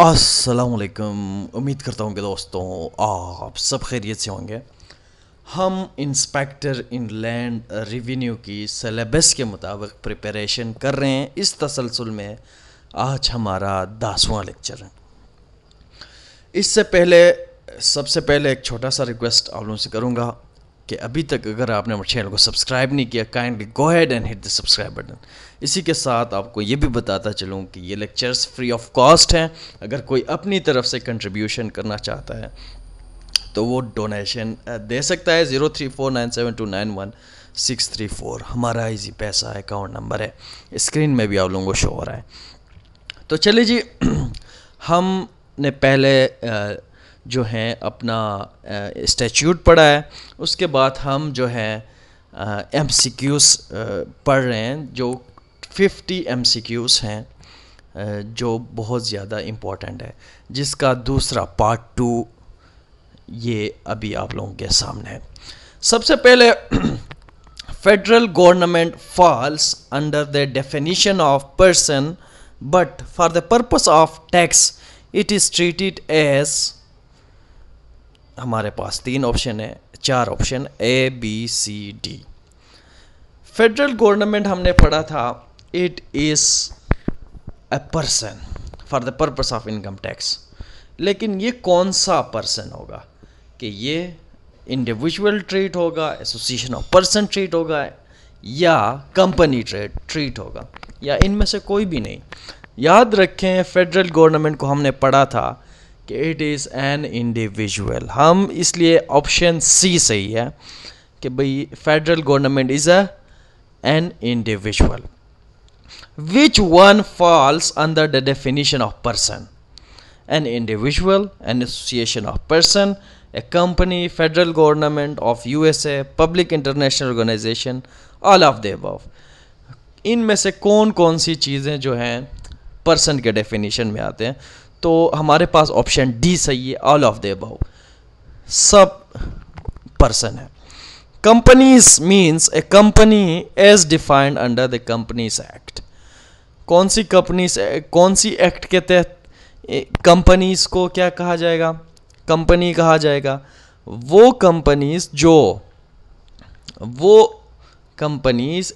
असलकम उम्मीद करता हूँ कि दोस्तों आप सब खैरियत से होंगे हम इंस्पेक्टर इन लैंड रिवेन्यू की सलेबस के मुताबिक प्रिपरेशन कर रहे हैं इस तसलसल में आज हमारा दसवां लेक्चर है इससे पहले सबसे पहले एक छोटा सा रिक्वेस्ट आप लोगों से करूँगा कि अभी तक अगर आपने हमारे चैनल को सब्सक्राइब नहीं किया kindly go ahead and hit the subscribe button इसी के साथ आपको ये भी बताता चलूँ कि ये लेक्चर्स फ्री ऑफ कॉस्ट हैं अगर कोई अपनी तरफ से कंट्रीब्यूशन करना चाहता है तो वो डोनेशन दे सकता है zero three four nine seven two nine one six three four हमारा इजी पैसा अकाउंट नंबर है स्क्रीन में भी आप लोगों को शो हो रहा है तो चलिए जी हमने पहले आ, जो है अपना स्टैट्यूट पढ़ा है उसके बाद हम जो है एम सी क्यूज़ पढ़ रहे हैं जो फिफ्टी एम सी क्यूज़ हैं जो बहुत ज़्यादा इम्पोर्टेंट है जिसका दूसरा पार्ट टू ये अभी आप लोगों के सामने है सबसे पहले federal government falls under the definition of person but for the purpose of tax it is treated as हमारे पास तीन ऑप्शन है चार option A B C D federal government हमने पढ़ा था it is a person for the purpose of income tax लेकिन ये कौन सा पर्सन होगा कि ये इंडिविजुअल ट्रीट होगा एसोसिएशन ऑफ पर्सन ट्रीट होगा या कंपनी ट्रेड ट्रीट होगा या इनमें से कोई भी नहीं याद रखें फेडरल गवर्नमेंट को हमने पढ़ा था कि इट इज़ एन इंडिविजुअल हम इसलिए ऑप्शन सी सही है कि भाई federal government is a an individual which one falls under the definition of person an individual an association of person a company federal government of U S A public international organization all of the above इन में से कौन कौन सी चीज़ें जो हैं person के definition में आते हैं तो हमारे पास ऑप्शन डी सही है ऑल ऑफ द अबाउ सब पर्सन है companies means a company as defined under the companies act कौन सी कंपनीज कौन सी एक्ट के तहत कंपनीज को क्या कहा जाएगा कंपनी कहा जाएगा वो कंपनीज जो वो कंपनीज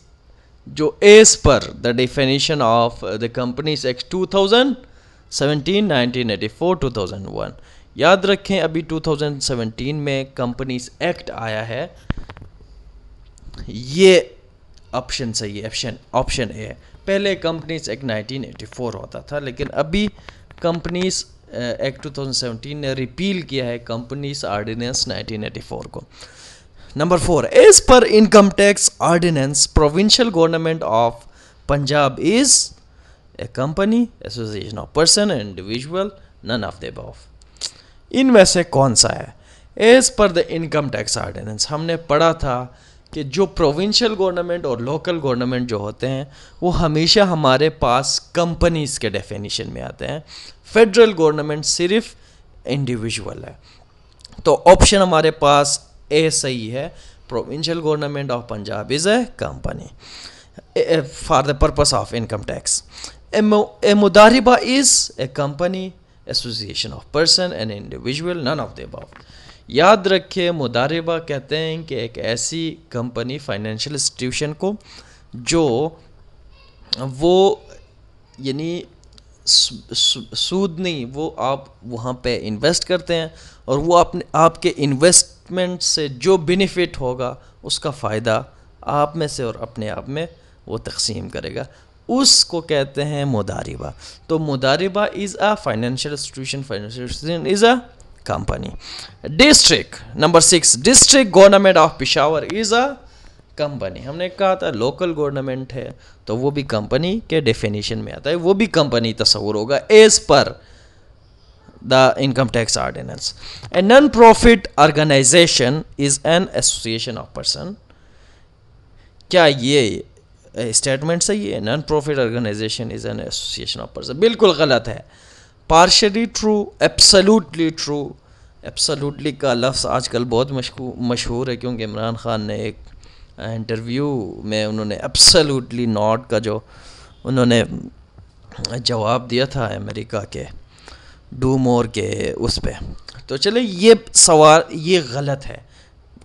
जो as per the definition of the companies act 2000 17 1984 2001 याद रखें अभी 2017 में कंपनीज एक्ट आया है ये ऑप्शन सही है ऑप्शन ऑप्शन ए है पहले कंपनीज एक्ट 1984 होता था लेकिन अभी कंपनीज एक्ट 2017 ने रिपील किया है कंपनीज ऑर्डिनेंस 1984 को number four as per income tax ordinance provincial government of Punjab is a company, association of person, and individual, none of the above. इनमें से कौन सा है as per the income tax ordinance हमने पढ़ा था कि जो प्रोविंशियल गवर्नमेंट और लोकल गवर्नमेंट जो होते हैं वो हमेशा हमारे पास कंपनीज़ के डेफिनेशन में आते हैं फेडरल गवर्नमेंट सिर्फ इंडिविजुअल है तो ऑप्शन हमारे पास ए सही है provincial government of Punjab is a company Eh, eh, for the purpose of income tax. A, मुदारबा mudariba is a company, association of person and individual, none of the above. याद रखे मुदारबा कहते हैं कि एक ऐसी कंपनी फाइनेंशियल इंस्टीट्यूशन को जो वो यानी सूद नहीं वो आप वहाँ पे इन्वेस्ट करते हैं और वो अपने आपके इन्वेस्टमेंट से जो बेनिफिट होगा उसका फ़ायदा आप में से और अपने आप में वो तकसीम करेगा उसको कहते हैं मुदारिबा तो मुदारिबा is a financial institution financial institution is a company district number six district government of Peshawar is a company हमने कहा था लोकल गवर्नमेंट है तो वो भी कंपनी के डेफिनेशन में आता है वो भी कंपनी तस्वूर होगा as per the income tax ordinance a non profit organization is an association of person क्या ये स्टेटमेंट सही है non profit organization is an association of person बिल्कुल गलत है partially true absolutely true absolutely का लफ्ज़ आजकल बहुत मशहूर है क्योंकि इमरान ख़ान ने एक इंटरव्यू में उन्होंने एब्सोल्युटली नॉट का जो उन्होंने जवाब दिया था अमेरिका के डू मोर के उस पर तो चले ये सवाल ये गलत है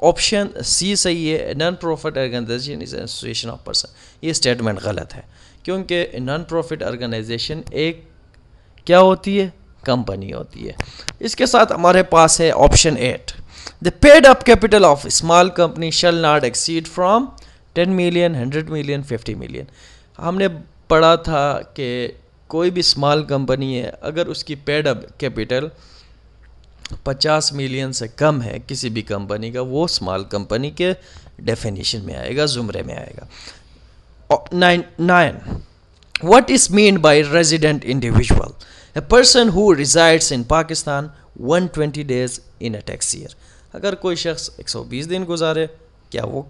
ऑप्शन सी सही है non profit organization is association of person ये स्टेटमेंट गलत है क्योंकि नॉन प्रॉफिट ऑर्गेनाइजेशन एक क्या होती है कंपनी होती है इसके साथ हमारे पास है option eight the paid up capital of small company shall not exceed from ten million hundred million fifty million हमने पढ़ा था कि कोई भी स्मॉल कंपनी है अगर उसकी पेड अप कैपिटल पचास मिलियन से कम है किसी भी कंपनी का वो स्मॉल कंपनी के डेफिनेशन में आएगा जुमरे में आएगा nine what is mean by resident individual a person who resides in Pakistan one twenty days in a tax year अगर कोई शख्स 120 दिन गुजारे क्या वो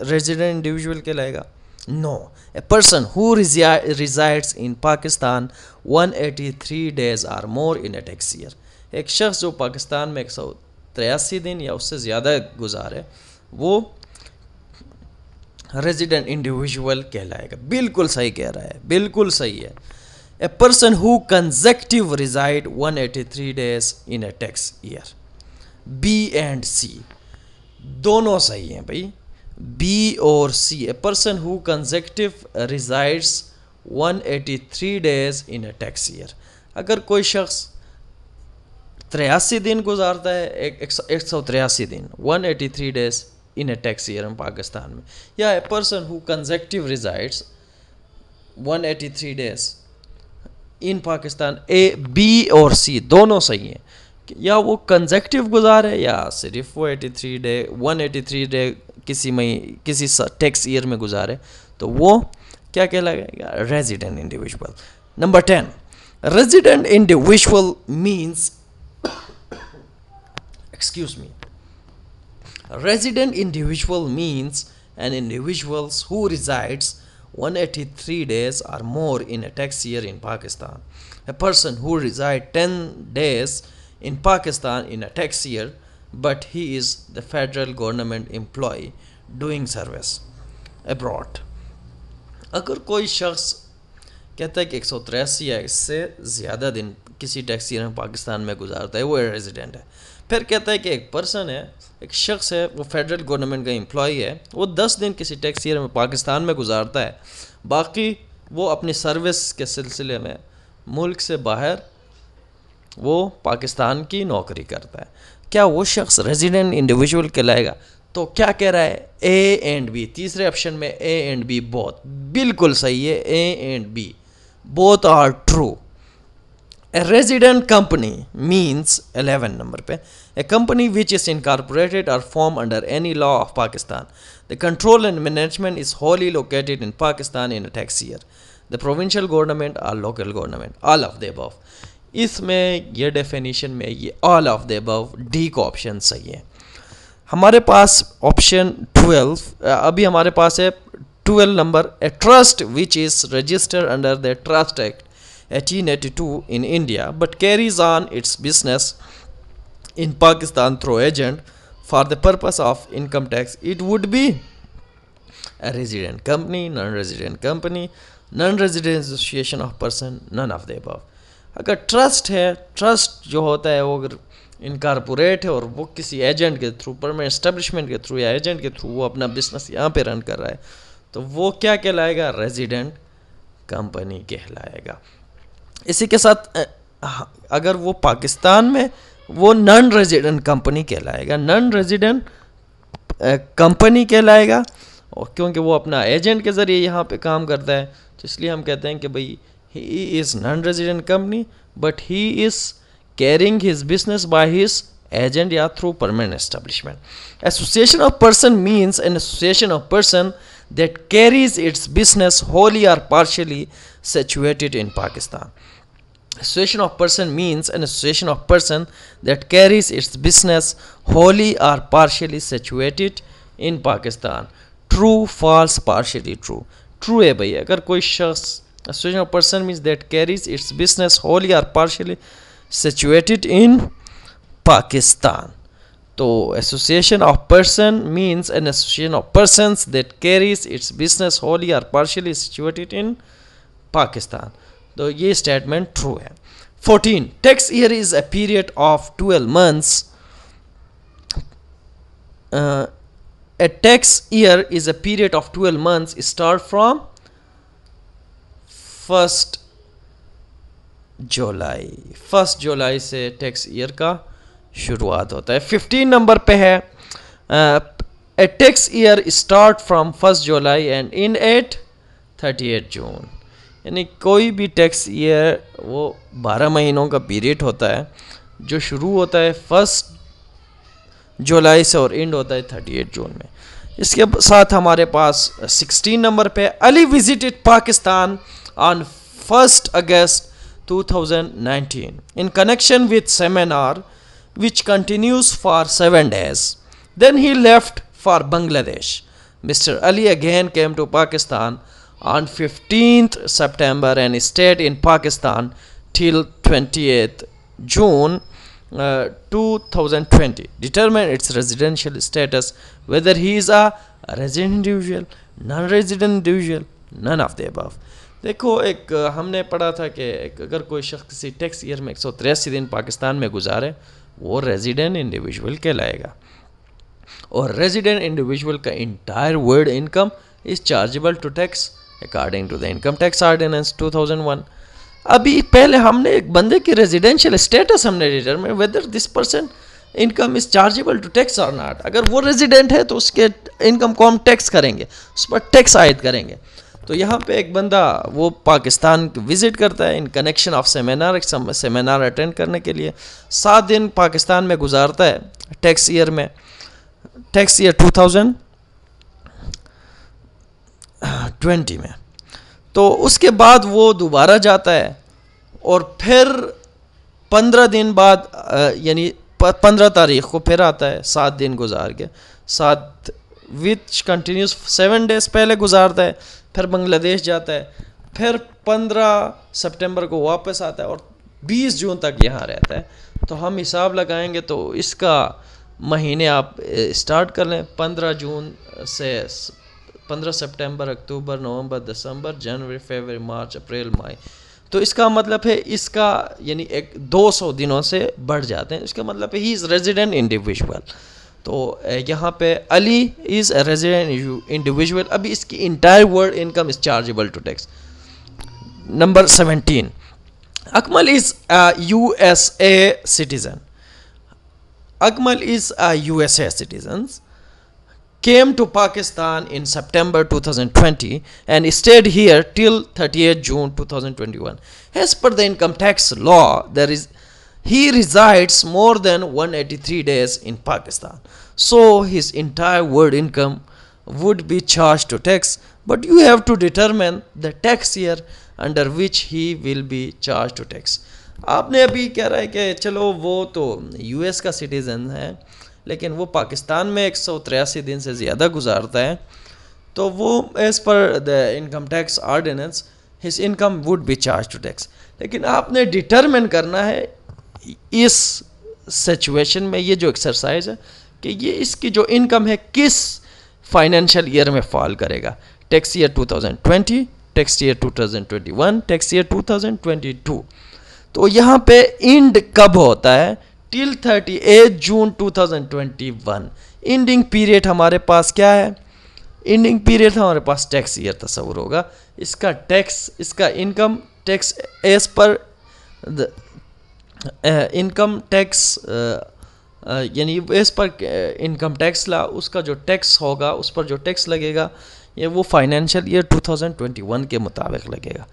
रेजिडेंट इंडिविजुअल के लाएगा no a person who resides in Pakistan 183 days or more in a tax year एक शख्स जो पाकिस्तान में एक सौ तिरासी दिन या उससे ज़्यादा गुजारे वो रेजिडेंट इंडिविजुअल कहलाएगा बिल्कुल सही कह रहा है बिल्कुल सही है a person who consecutive reside 183 days in a tax year B and C दोनों सही हैं भाई बी और C a person who consecutive resides 183 days in a tax year अगर कोई शख्स तिरासी दिन गुजारता है एक एक सौ तिरासी दिन one eighty three days in a tax year in Pakistan में या a person who consecutive resides one eighty three days in Pakistan A B और सी दोनों सही हैं या वो कंजेक्टिव गुजार है या सिर्फ वो eighty three day one eighty three day किसी में किसी टैक्स ईयर में गुजारे तो वो क्या कहलाएगा resident individual number ten resident individual means excuse me a resident individual means an individual who resides 183 days or more in a tax year in Pakistan. A person who resides 10 days in Pakistan in a tax year but he is the federal government employee doing service abroad. अगर कोई शख्स कहता है कि या इससे ज़्यादा दिन किसी टैक्स ईयर में पाकिस्तान में गुजारता है वो रेजिडेंट है फिर कहता है कि एक पर्सन है एक शख्स है वो फेडरल गवर्नमेंट का एम्प्लॉई है वो दस दिन किसी टैक्स ईयर में पाकिस्तान में गुजारता है बाकी वो अपनी सर्विस के सिलसिले में मुल्क से बाहर वो पाकिस्तान की नौकरी करता है क्या वो शख्स रेजिडेंट इंडिविजुअल कहलाएगा तो क्या कह रहा है ए एंड बी तीसरे ऑप्शन में ए एंड बी बोथ बिल्कुल सही है A and B both are true A resident company means 11 number pe a company which is incorporated or formed under any law of Pakistan. The control and management is wholly located in Pakistan in a tax year. The provincial government or local government, all of the above. this, ये definition में ये all of the above D का option सही है हमारे पास option twelve 12. हमारे a है twelve number. A trust which is registered under the Trust Act. 1882 in India but carries on its business in Pakistan through agent for the purpose of income tax it would be a resident company non-resident company non-resident association of person none of the above अगर trust है trust जो होता है वो अगर incorporate है और वो किसी एजेंट के थ्रू परमानेंट इस्टेब्लिशमेंट के थ्रू या एजेंट के थ्रू वो अपना बिजनेस यहाँ पे रन कर रहा है तो वो क्या कहलाएगा रेजिडेंट कंपनी कहलाएगा इसी के साथ अगर वो पाकिस्तान में वो नॉन रेजिडेंट कंपनी कहलाएगा नॉन रेजिडेंट कंपनी कहलाएगा और क्योंकि वो अपना एजेंट के ज़रिए यहाँ पे काम करता है तो इसलिए हम कहते हैं कि भाई he is non resident company but he is carrying his business by his agent या through permanent establishment association of person means an association of person that carries its business wholly और partially situated in Pakistan association of person means an association of person that carries its business wholly or partially situated in Pakistan. True, false, partially true. True है भाई अगर कोई शख्स association of person means that carries its business wholly or partially situated in Pakistan. तो association of person means an association of persons that carries its business wholly or partially situated in Pakistan. तो ये statement true है fourteen tax year is a period of twelve months a tax year is a period of 12 months start from first July first July से tax year का शुरुआत होता है fifteen number पे है a tax year start from first July and end at thirtieth June यानी कोई भी टैक्स ईयर वो बारह महीनों का पीरियड होता है जो शुरू होता है फर्स्ट जुलाई से और एंड होता है थर्टी एट जून में इसके साथ हमारे पास सिक्सटीन नंबर पे Ali visited Pakistan on first August 2019 in connection with seminar which continues for seven days then he left for Bangladesh mister Ali again came to Pakistan on 15th September and stayed in Pakistan till 28th June uh, 2020 determine its residential status whether he is a resident individual non-resident individual none of the above देखो एक हमने पढ़ा था कि एक अगर कोई शख्स किसी टैक्स ईयर में एक दिन पाकिस्तान में गुजारे वो रेजिडेंट इंडिविजुअल कहलाएगा और रेजिडेंट इंडिविजुअल का entire world income is chargeable to tax according to the income tax ordinance 2001 अभी पहले हमने एक बंदे की रेजिडेंशियल स्टेटस हमने determine whether this person income is chargeable to tax और नॉट अगर वो रेजिडेंट है तो उसके इनकम को हम टैक्स करेंगे उस पर टैक्स आयद करेंगे तो यहाँ पे एक बंदा वो पाकिस्तान विजिट करता है in connection of seminar seminar attend करने के लिए सात दिन पाकिस्तान में गुजारता है टैक्स ईयर में tax year two thousand twenty में तो उसके बाद वो दोबारा जाता है और फिर पंद्रह दिन बाद यानी पंद्रह तारीख को फिर आता है सात दिन गुजार के सात विच कंटिन्यूस सेवन डेज पहले गुजारता है फिर बांग्लादेश जाता है फिर पंद्रह सितंबर को वापस आता है और बीस जून तक यहाँ रहता है तो हम हिसाब लगाएंगे तो इसका महीने आप स्टार्ट कर लें पंद्रह जून से पंद्रह सितंबर अक्टूबर नवंबर दिसंबर जनवरी फरवरी मार्च अप्रैल मई तो इसका मतलब है इसका यानी एक 200 दिनों से बढ़ जाते हैं इसका मतलब है ही इज़ रेजिडेंट इंडिविजुअल तो यहाँ पे अली इज़ रेजिडेंट इंडिविजुअल अभी इसकी entire world income is chargeable to tax number seventeen Akmal is U S A citizen Akmal is U S A citizens came to Pakistan in September 2020 and stayed here till 38 June 2021. As per the income tax law, there is he resides more than 183 days in Pakistan. So his entire world income would be charged to tax, but you have to determine the tax year under which he will be charged to tax. आपने अभी कह रहा है कि चलो वो तो US का सिटीज़न है लेकिन वो पाकिस्तान में एक दिन से ज़्यादा गुजारता है तो वो as per the income tax ordinance his income would be charge to tax लेकिन आपने डिटरमिन करना है इस सिचुएशन में ये जो एक्सरसाइज है कि ये इसकी जो इनकम है किस फाइनेंशियल ईयर में फॉल करेगा tax year 2020 tax year 2021 tax year 2022 तो यहाँ पे इंड कब होता है till thirtieth June two thousand twenty one ending period हमारे पास क्या है इंडिंग पीरियड हमारे पास टैक्स ईयर तस्वूर होगा इसका टैक्स इसका income tax as per income tax यानी as per income tax law उसका जो टैक्स होगा उस पर जो टैक्स लगेगा ये वो फाइनेंशियल ईयर 2021 के मुताबिक लगेगा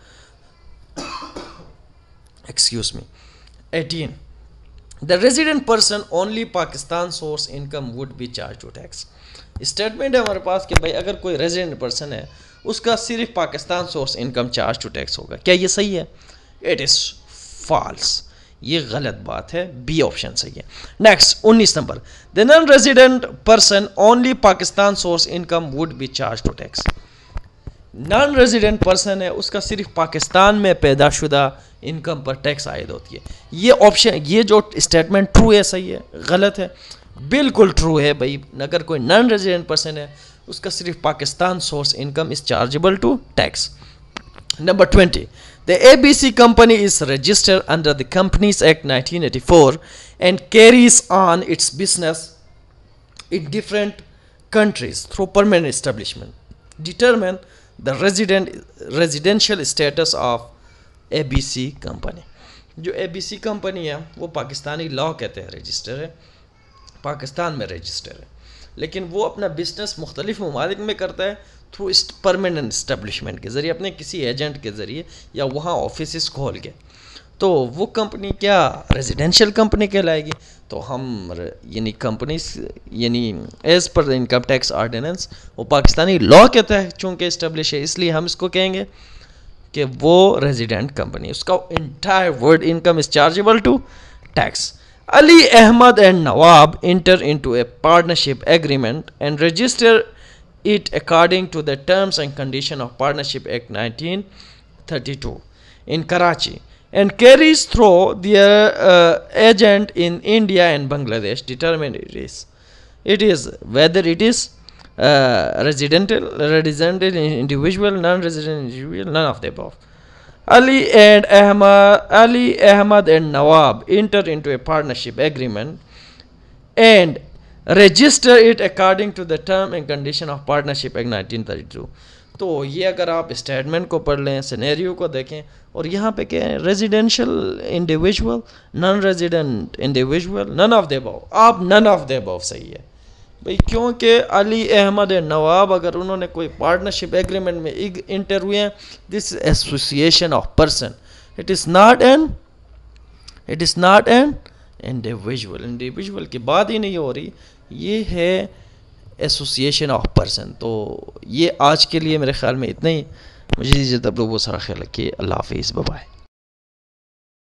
excuse me eighteen the resident person only pakistan source income would be charged to tax statement है हमारे पास कि भाई अगर कोई रेजिडेंट पर्सन है उसका सिर्फ Pakistan source income charge to tax होगा क्या ये सही है इट इज़ फॉल्स ये गलत बात है बी ऑप्शन सही है next 19 number the non resident person only Pakistan source income would be charge to tax non resident person है उसका सिर्फ पाकिस्तान में पैदाशुदा इनकम पर टैक्स आयद होती है ये ऑप्शन ये जो स्टेटमेंट ट्रू है सही है गलत है बिल्कुल ट्रू है भाई अगर कोई नॉन रेजिडेंट पर्सन है उसका सिर्फ Pakistan source income is chargeable to tax number twenty the A B C company is registered under the companies act nineteen eighty four and carries on its business in different countries through permanent establishment determine the resident residential status of A B C company जो A B C company है वो Pakistani law कहते हैं register है पाकिस्तान में register है लेकिन वो अपना बिजनेस मुख्तलिफ ममालिक में करता है थ्रू परमानेंट इस्टबलिशमेंट के ज़रिए अपने किसी एजेंट के ज़रिए या वहाँ ऑफिस खोल के तो वो कंपनी क्या रेजिडेंशियल कंपनी कहलाएगी तो हम यानी कंपनी यानी as per income tax ordnance वो पाकिस्तानी लॉ के तहत चूँकि इस्टेब्लिश है इसलिए हम इसको कहेंगे कि वो रेजिडेंट कंपनी उसका entire world income is chargeable to tax Ali Ahmed and Nawab enter into a partnership agreement and register it according to the terms and condition of partnership act 1932 in Karachi and carries through their uh, agent in India and Bangladesh determined it is it is whether it is uh, residential residential individual non-resident individual none of the above Ali and Ahmad Ali Ahmad and Nawab enter into a partnership agreement and register it according to the term and condition of partnership act 1932 तो ये अगर आप statement को पढ़ लें scenario को देखें और यहाँ पे कहें residential individual non resident individual none of the above आप नन ऑफ देबव सही है भाई क्योंकि अली अहमद नवाब अगर उन्होंने कोई पार्टनरशिप एग्रीमेंट में इंटर हुए हैं this association of person it is not an it is not an individual individual की बात ही नहीं हो रही ये है एसोसिएशन ऑफ पर्सन तो ये आज के लिए मेरे ख्याल में इतना ही मुझे इज्जत तब लोगों को सारा ख्याल रखिए अल्लाह हाफिज़ बबाए